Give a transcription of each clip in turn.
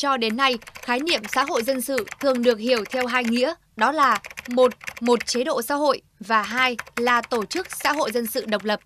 Cho đến nay, khái niệm xã hội dân sự thường được hiểu theo hai nghĩa, đó là một một chế độ xã hội và hai là tổ chức xã hội dân sự độc lập.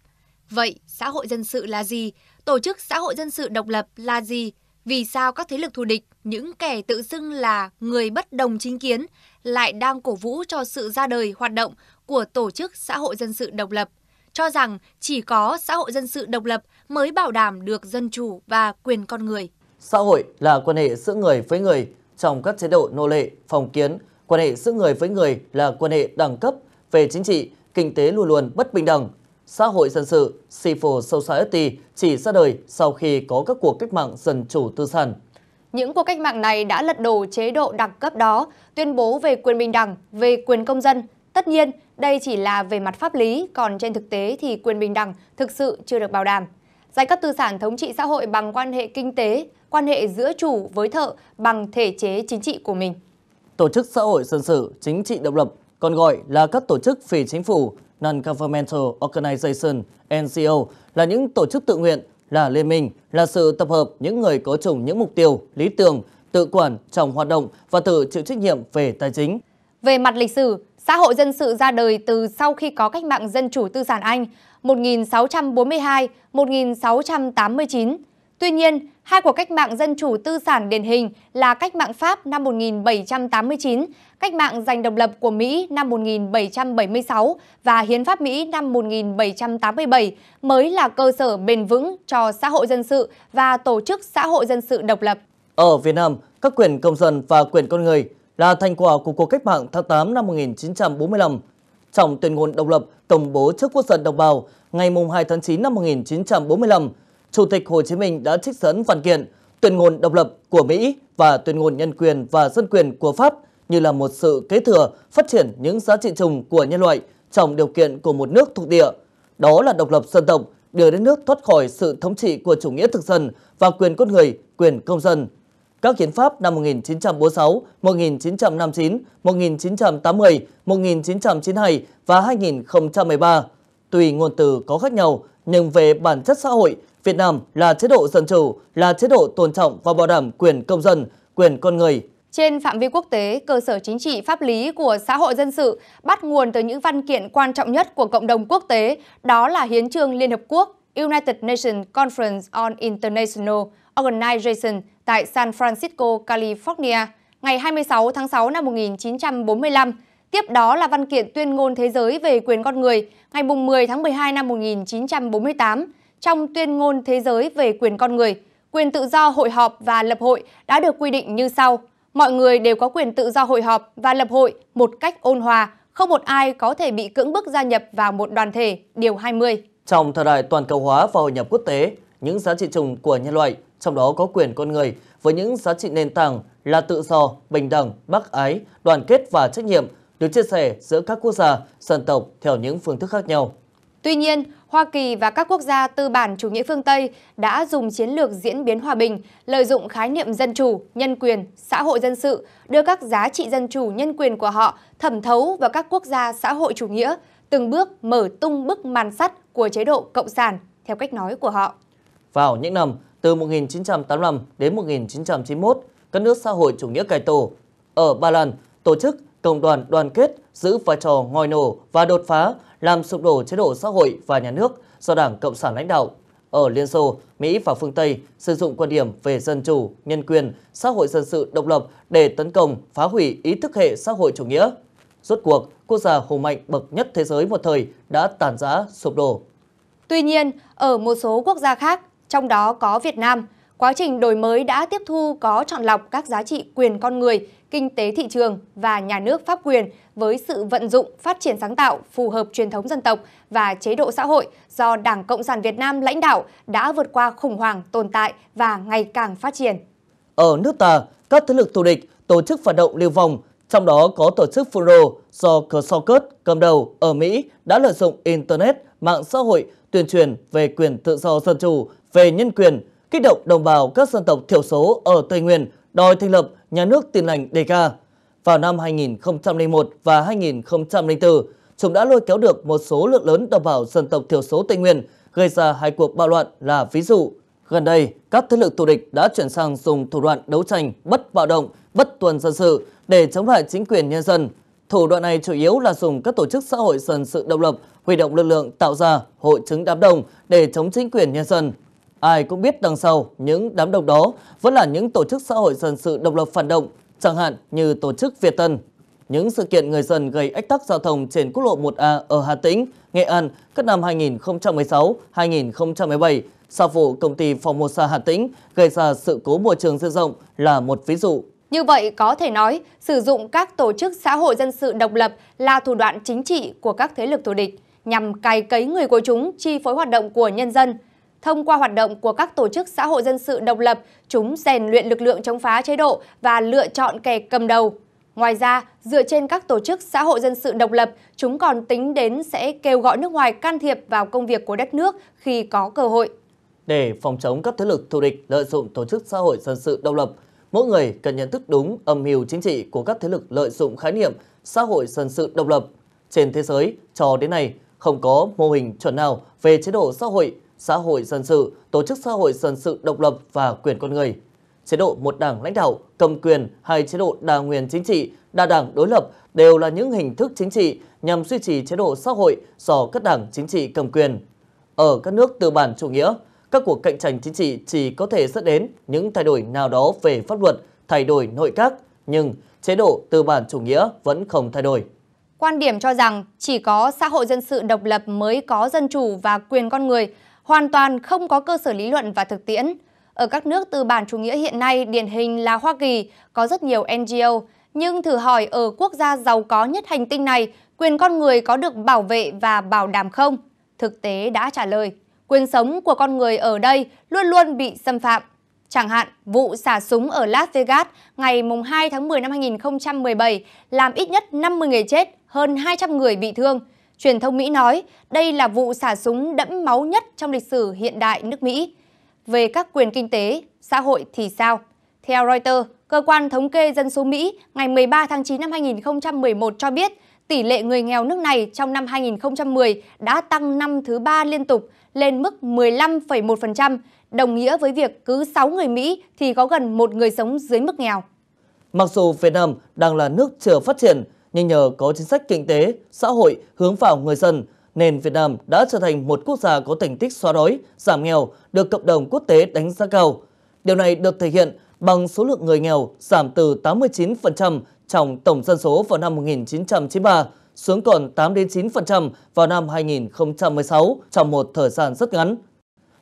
Vậy, xã hội dân sự là gì? Tổ chức xã hội dân sự độc lập là gì? Vì sao các thế lực thù địch, những kẻ tự xưng là người bất đồng chính kiến lại đang cổ vũ cho sự ra đời hoạt động của tổ chức xã hội dân sự độc lập? Cho rằng chỉ có xã hội dân sự độc lập mới bảo đảm được dân chủ và quyền con người. Xã hội là quan hệ giữa người với người trong các chế độ nô lệ, phong kiến. Quan hệ giữa người với người là quan hệ đẳng cấp. Về chính trị, kinh tế luôn luôn bất bình đẳng. Xã hội dân sự, civil society chỉ ra đời sau khi có các cuộc cách mạng dân chủ tư sản. Những cuộc cách mạng này đã lật đổ chế độ đẳng cấp đó, tuyên bố về quyền bình đẳng, về quyền công dân. Tất nhiên, đây chỉ là về mặt pháp lý, còn trên thực tế thì quyền bình đẳng thực sự chưa được bảo đảm. Giai cấp tư sản thống trị xã hội bằng quan hệ kinh tế, quan hệ giữa chủ với thợ bằng thể chế chính trị của mình. Tổ chức xã hội dân sự, chính trị độc lập, còn gọi là các tổ chức phi chính phủ, Non-Governmental Organization, NGO, là những tổ chức tự nguyện, là liên minh, là sự tập hợp những người có chung những mục tiêu, lý tưởng, tự quản trong hoạt động và tự chịu trách nhiệm về tài chính. Về mặt lịch sử, xã hội dân sự ra đời từ sau khi có cách mạng dân chủ tư sản Anh 1642, 1689. Tuy nhiên, hai cuộc cách mạng dân chủ tư sản điển hình là cách mạng Pháp năm 1789, cách mạng giành độc lập của Mỹ năm 1776 và Hiến pháp Mỹ năm 1787 mới là cơ sở bền vững cho xã hội dân sự và tổ chức xã hội dân sự độc lập. Ở Việt Nam, các quyền công dân và quyền con người là thành quả của cuộc cách mạng tháng 8 năm 1945 trong tuyên ngôn độc lập tổng bố trước quốc dân đồng bào ngày 2 tháng 9 năm 1945, Chủ tịch Hồ Chí Minh đã trích dẫn văn kiện tuyên ngôn độc lập của Mỹ và tuyên ngôn nhân quyền và dân quyền của Pháp như là một sự kế thừa phát triển những giá trị chung của nhân loại trong điều kiện của một nước thuộc địa. Đó là độc lập dân tộc, đưa đất nước thoát khỏi sự thống trị của chủ nghĩa thực dân và quyền con người, quyền công dân, các hiến pháp năm 1946, 1959, 1980, 1992 và 2013. Tùy ngôn từ có khác nhau, nhưng về bản chất xã hội, Việt Nam là chế độ dân chủ, là chế độ tôn trọng và bảo đảm quyền công dân, quyền con người. Trên phạm vi quốc tế, cơ sở chính trị pháp lý của xã hội dân sự bắt nguồn từ những văn kiện quan trọng nhất của cộng đồng quốc tế, đó là Hiến trương Liên Hợp Quốc, United Nations Conference on International Organization tại San Francisco, California ngày 26 tháng 6 năm 1945, tiếp đó là văn kiện tuyên ngôn thế giới về quyền con người ngày 10 tháng 12 năm 1948. Trong tuyên ngôn thế giới về quyền con người, quyền tự do hội họp và lập hội đã được quy định như sau. Mọi người đều có quyền tự do hội họp và lập hội một cách ôn hòa, không một ai có thể bị cưỡng bức gia nhập vào một đoàn thể, điều 20. Trong thời đại toàn cầu hóa và hội nhập quốc tế, những giá trị chung của nhân loại trong đó có quyền con người với những giá trị nền tảng là tự do, bình đẳng, bác ái, đoàn kết và trách nhiệm được chia sẻ giữa các quốc gia, dân tộc theo những phương thức khác nhau. Tuy nhiên, Hoa Kỳ và các quốc gia tư bản chủ nghĩa phương Tây đã dùng chiến lược diễn biến hòa bình, lợi dụng khái niệm dân chủ, nhân quyền, xã hội dân sự, đưa các giá trị dân chủ, nhân quyền của họ thẩm thấu vào các quốc gia xã hội chủ nghĩa, từng bước mở tung bức màn sắt của chế độ cộng sản, theo cách nói của họ. Vào những năm từ 1985 đến 1991, các nước xã hội chủ nghĩa cải tổ. Ở Ba Lan, tổ chức Cộng đoàn đoàn kết giữ vai trò ngòi nổ và đột phá làm sụp đổ chế độ xã hội và nhà nước do Đảng Cộng sản lãnh đạo. Ở Liên Xô, Mỹ và phương Tây sử dụng quan điểm về dân chủ, nhân quyền, xã hội dân sự độc lập để tấn công, phá hủy ý thức hệ xã hội chủ nghĩa. Rốt cuộc, quốc gia hùng mạnh bậc nhất thế giới một thời đã tàn giã, sụp đổ. Tuy nhiên, ở một số quốc gia khác, trong đó có Việt Nam. Quá trình đổi mới đã tiếp thu có chọn lọc các giá trị quyền con người, kinh tế thị trường và nhà nước pháp quyền với sự vận dụng phát triển sáng tạo phù hợp truyền thống dân tộc và chế độ xã hội do Đảng Cộng sản Việt Nam lãnh đạo đã vượt qua khủng hoảng tồn tại và ngày càng phát triển. Ở nước ta, các thế lực thù địch tổ chức phản động lưu vong, trong đó có tổ chức Furo do Kersaucus cầm đầu ở Mỹ đã lợi dụng Internet, mạng xã hội tuyên truyền về quyền tự do dân chủ về nhân quyền, kích động đồng bào các dân tộc thiểu số ở Tây Nguyên đòi thành lập nhà nước tin lành DK. Vào năm 2001 và 2004, chúng đã lôi kéo được một số lượng lớn đồng bào dân tộc thiểu số Tây Nguyên gây ra hai cuộc bạo loạn là ví dụ. Gần đây, các thế lực thù địch đã chuyển sang dùng thủ đoạn đấu tranh bất bạo động, bất tuần dân sự để chống lại chính quyền nhân dân. Thủ đoạn này chủ yếu là dùng các tổ chức xã hội dân sự độc lập huy động lực lượng tạo ra hội chứng đám đông để chống chính quyền nhân dân. Ai cũng biết đằng sau những đám đông đó vẫn là những tổ chức xã hội dân sự độc lập phản động, chẳng hạn như tổ chức Việt Tân. Những sự kiện người dân gây ách tắc giao thông trên quốc lộ 1A ở Hà Tĩnh, Nghệ An các năm 2016-2017 sau vụ công ty Formosa Hà Tĩnh gây ra sự cố môi trường dư rộng là một ví dụ. Như vậy, có thể nói, sử dụng các tổ chức xã hội dân sự độc lập là thủ đoạn chính trị của các thế lực thù địch nhằm cài cấy người của chúng chi phối hoạt động của nhân dân – thông qua hoạt động của các tổ chức xã hội dân sự độc lập, chúng rèn luyện lực lượng chống phá chế độ và lựa chọn kẻ cầm đầu. Ngoài ra, dựa trên các tổ chức xã hội dân sự độc lập, chúng còn tính đến sẽ kêu gọi nước ngoài can thiệp vào công việc của đất nước khi có cơ hội. Để phòng chống các thế lực thù địch lợi dụng tổ chức xã hội dân sự độc lập, mỗi người cần nhận thức đúng âm mưu chính trị của các thế lực lợi dụng khái niệm xã hội dân sự độc lập. Trên thế giới, cho đến nay, không có mô hình chuẩn nào về chế độ xã hội xã hội dân sự, tổ chức xã hội dân sự độc lập và quyền con người. Chế độ một đảng lãnh đạo, cầm quyền hay chế độ đa nguyên chính trị, đa đảng đối lập đều là những hình thức chính trị nhằm duy trì chế độ xã hội do các đảng chính trị cầm quyền. Ở các nước tư bản chủ nghĩa, các cuộc cạnh tranh chính trị chỉ có thể dẫn đến những thay đổi nào đó về pháp luật, thay đổi nội các, nhưng chế độ tư bản chủ nghĩa vẫn không thay đổi. Quan điểm cho rằng chỉ có xã hội dân sự độc lập mới có dân chủ và quyền con người, hoàn toàn không có cơ sở lý luận và thực tiễn. Ở các nước tư bản chủ nghĩa hiện nay, điển hình là Hoa Kỳ, có rất nhiều NGO, nhưng thử hỏi ở quốc gia giàu có nhất hành tinh này, quyền con người có được bảo vệ và bảo đảm không? Thực tế đã trả lời, quyền sống của con người ở đây luôn luôn bị xâm phạm. Chẳng hạn, vụ xả súng ở Las Vegas ngày 2 tháng 10 năm 2017 làm ít nhất 50 người chết, hơn 200 người bị thương – Truyền thông Mỹ nói đây là vụ xả súng đẫm máu nhất trong lịch sử hiện đại nước Mỹ. Về các quyền kinh tế, xã hội thì sao? Theo Reuters, Cơ quan Thống kê Dân số Mỹ ngày 13 tháng 9 năm 2011 cho biết tỷ lệ người nghèo nước này trong năm 2010 đã tăng năm thứ ba liên tục lên mức 15,1%, đồng nghĩa với việc cứ 6 người Mỹ thì có gần một người sống dưới mức nghèo. Mặc dù Việt Nam đang là nước chưa phát triển, nhưng nhờ có chính sách kinh tế, xã hội hướng vào người dân, nên Việt Nam đã trở thành một quốc gia có thành tích xóa đói, giảm nghèo, được cộng đồng quốc tế đánh giá cao. Điều này được thể hiện bằng số lượng người nghèo giảm từ 89% trong tổng dân số vào năm 1993 xuống còn 8-9% vào năm 2016 trong một thời gian rất ngắn.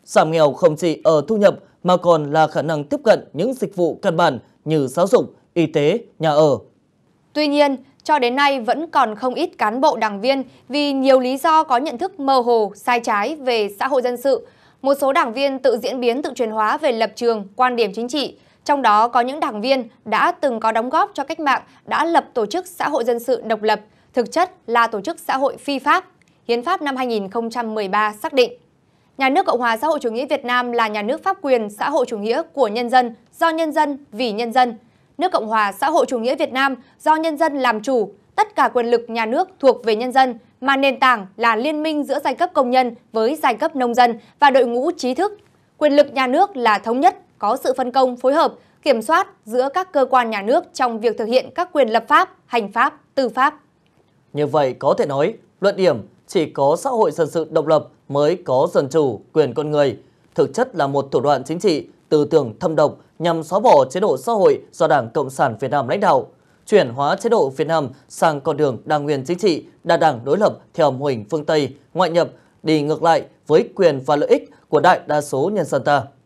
Giảm nghèo không chỉ ở thu nhập mà còn là khả năng tiếp cận những dịch vụ căn bản như giáo dục, y tế, nhà ở, Tuy nhiên, cho đến nay vẫn còn không ít cán bộ đảng viên vì nhiều lý do có nhận thức mơ hồ, sai trái về xã hội dân sự. Một số đảng viên tự diễn biến, tự truyền hóa về lập trường, quan điểm chính trị. Trong đó có những đảng viên đã từng có đóng góp cho cách mạng, đã lập tổ chức xã hội dân sự độc lập, thực chất là tổ chức xã hội phi pháp. Hiến pháp năm 2013 xác định. Nhà nước Cộng hòa xã hội chủ nghĩa Việt Nam là nhà nước pháp quyền xã hội chủ nghĩa của nhân dân, do nhân dân, vì nhân dân – nước Cộng hòa xã hội chủ nghĩa Việt Nam do nhân dân làm chủ, tất cả quyền lực nhà nước thuộc về nhân dân, mà nền tảng là liên minh giữa giai cấp công nhân với giai cấp nông dân và đội ngũ trí thức. Quyền lực nhà nước là thống nhất, có sự phân công phối hợp, kiểm soát giữa các cơ quan nhà nước trong việc thực hiện các quyền lập pháp, hành pháp, tư pháp. Như vậy có thể nói, luận điểm chỉ có xã hội dân sự độc lập mới có dân chủ, quyền con người, thực chất là một thủ đoạn chính trị, tư tưởng thâm độc nhằm xóa bỏ chế độ xã hội do Đảng Cộng sản Việt Nam lãnh đạo, chuyển hóa chế độ Việt Nam sang con đường đa nguyên chính trị, đa đảng đối lập theo mô hình phương Tây, ngoại nhập, đi ngược lại với quyền và lợi ích của đại đa số nhân dân ta.